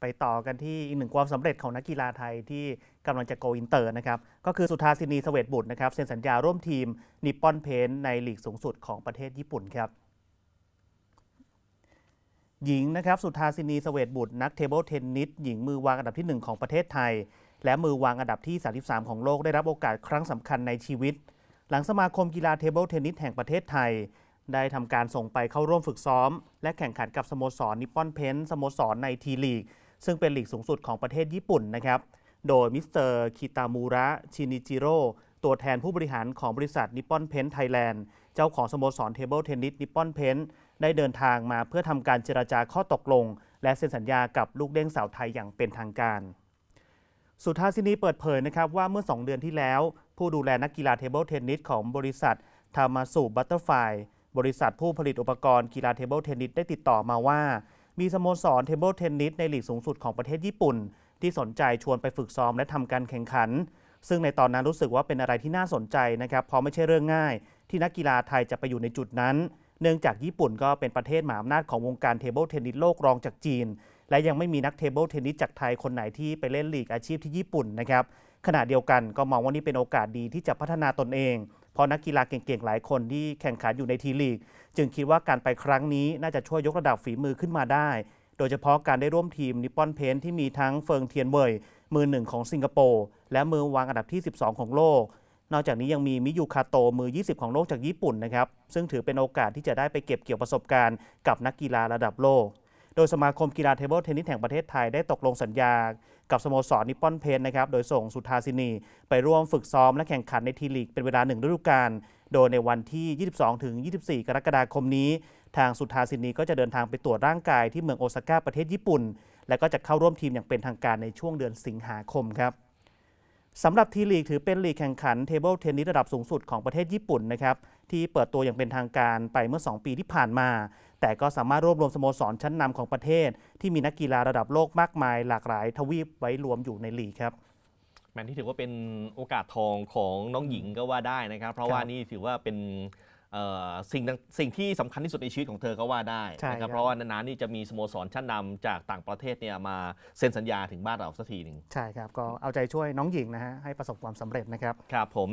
ไปต่อกันที่อีกหนึ่งความสำเร็จของนักกีฬาไทยที่กำลังจะโกอินเตอร์นะครับ ก็คือสุธาสินีสเวตบุตรนะครับเซ็นสัญญาร่วมทีมนิปปอนเพนในลีกสูงสุดของประเทศญี่ปุ่นครับ หญิงนะครับสุธาสินีสเวตบุตร นักเทเบิลเทนนิสหญิงมือวางอันดับที่ 1 ของประเทศไทย และมือวางอันดับที่33ของโลกได้รับโอกาสครั้งสำคัญในชีวิต หลังสมาคมกีฬาเทเบิลเทนนิสแห่งประเทศไทย ได้ทำการส่งไปเข้าร่วมฝึกซ้อม และแข่งขันกับสโมสรนิปปอนเพนสโมสรในทีลีกซึ่งเป็นหลีกสูงสุดของประเทศญี่ปุ่นนะครับ โดยมิสเตอร์คิตามูระชินิจิโร่ตัวแทนผู้บริหารของบริษัทนิปปอนเพนไทยแลนด์ เจ้าของสโมสรเทเบิลเทนนิสนิปปอนเพนได้เดินทางมาเพื่อทำการเจราจาข้อตกลง และเซ็นสัญญากับลูกเด้งสาวไทยอย่างเป็นทางการ สุทธาสินีเปิดเผยนะครับว่าเมื่อ 2 เดือนที่แล้ว ผู้ดูแลนักกีฬาเทเบิลเทนนิสของบริษัททามาสูบัตเตอร์ไฟบริษัทผู้ผลิตอุปกรณ์กีฬาเทเบิลเทนนิสได้ติดต่อมาว่ามีสโมสรเทเบิลเทนนิสในลีกสูงสุดของประเทศญี่ปุ่น ที่สนใจชวนไปฝึกซ้อมและทำการแข่งขัน ซึ่งในตอนนั้นรู้สึกว่าเป็นอะไรที่น่าสนใจนะครับ เพราะไม่ใช่เรื่องง่ายที่นักกีฬาไทยจะไปอยู่ในจุดนั้น เนื่องจากญี่ปุ่นก็เป็นประเทศมหาอำนาจของวงการเทเบิลเทนนิสโลกรองจากจีน และยังไม่มีนักเทเบิลเทนนิสจากไทยคนไหนที่ไปเล่นลีกอาชีพที่ญี่ปุ่นนะครับ ขณะเดียวกันก็มองว่านี่เป็นโอกาสดีที่จะพัฒนาตนเองพราะนักกีฬาเก่งๆ หลายคนที่แข่งขันอยู่ในทีลีก จึงคิดว่าการไปครั้งนี้น่าจะช่วยยกระดับฝีมือขึ้นมาได้ โดยเฉพาะการได้ร่วมทีมนิปปอนเพนที่มีทั้งเฟิงเทียนเวยมือหนึ่งของสิงคโปร์ และมือวางอันดับที่ 12 ของโลก นอกจากนี้ยังมีมิยูคาโตมือ 20 ของโลกจากญี่ปุ่นนะครับซึ่งถือเป็นโอกาสที่จะได้ไปเก็บเกี่ยวประสบการณ์กับนักกีฬาระดับโลกโดยสมาคมกีฬาเทเบิลเทนนิสแห่งประเทศไทย ได้ตกลงสัญญากับสโมสรนิปปอนเพนนะครับโดยส่งสุธาสินีไปร่วมฝึกซ้อมและแข่งขันในทีลีกเป็นเวลาหนึ่งฤดูกาลโดยในวันที่ 22 ถึง 24 กรกฎาคมนี้ ทางสุธาสินีก็จะเดินทางไปตรวจร่างกายที่เมืองโอซาก้าประเทศญี่ปุ่น และก็จะเข้าร่วมทีมอย่างเป็นทางการในช่วงเดือนสิงหาคมครับสำหรับทีลีกถือเป็นลีกแข่งขันเทเบิลเทนนิสระดับสูงสุดของประเทศญี่ปุ่นนะครับที่เปิดตัวอย่างเป็นทางการไปเมื่อ 2 ปีที่ผ่านมา แต่ก็สามารถรวบรวมสโมสรชั้นนำของประเทศ ที่มีนักกีฬาระดับโลกมากมายหลากหลายทวีปไว้รวมอยู่ในลีกครับแมนที่ถือว่าเป็นโอกาสทองของน้องหญิงก็ว่าได้นะครับ เพราะว่านี่ถือว่าเป็นสิ่งสิ่งที่สำคัญที่สุดในชีวิตของเธอก็ว่าได้นะครับเพราะว่านานๆนี่จะมีสโมสรชั้นนาจากต่างประเทศเนี่ยมา เซ็นสัญญาถึงบ้านเราสักทีหนึ่งใช่ครับ ก็เอาใจช่วยน้องหญิงนะฮะให้ประสบความสำเร็จนะครับครับผม